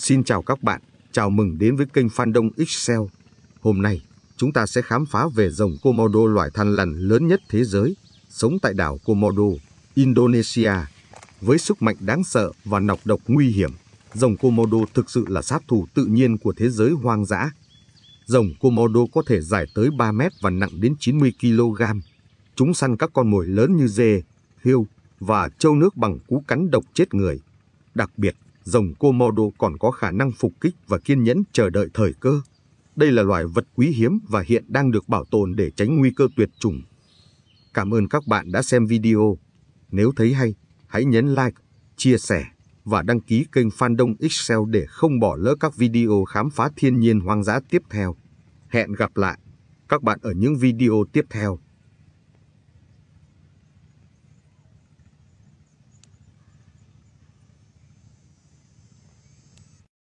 Xin chào các bạn, chào mừng đến với kênh Phan Đông Excel. Hôm nay, chúng ta sẽ khám phá về rồng Komodo loài thằn lằn lớn nhất thế giới, sống tại đảo Komodo, Indonesia. Với sức mạnh đáng sợ và nọc độc nguy hiểm, rồng Komodo thực sự là sát thủ tự nhiên của thế giới hoang dã. Rồng Komodo có thể dài tới 3 mét và nặng đến 90 kg. Chúng săn các con mồi lớn như dê, hươu và trâu nước bằng cú cắn độc chết người. Đặc biệt, rồng Komodo còn có khả năng phục kích và kiên nhẫn chờ đợi thời cơ. Đây là loài vật quý hiếm và hiện đang được bảo tồn để tránh nguy cơ tuyệt chủng. Cảm ơn các bạn đã xem video. Nếu thấy hay, hãy nhấn like, chia sẻ và đăng ký kênh Phan Đông Excel để không bỏ lỡ các video khám phá thiên nhiên hoang dã tiếp theo. Hẹn gặp lại các bạn ở những video tiếp theo.